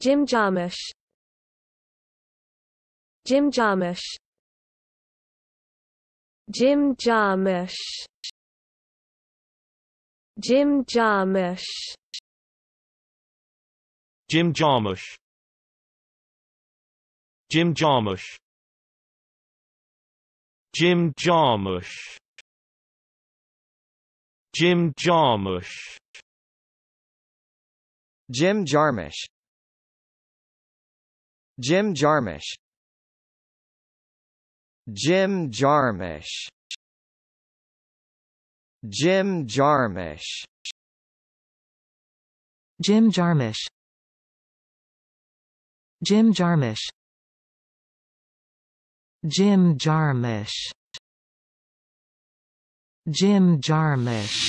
Jim Jarmusch Jim Jarmusch Jim Jarmusch Jim Jarmusch Jim Jarmusch Jim Jarmusch Jim Jarmusch Jim Jarmusch Jim Jarmusch Jim Jarmusch Jim Jarmusch Jim Jarmusch Jim Jarmusch Jim Jarmusch Jim Jarmusch Jim Jarmusch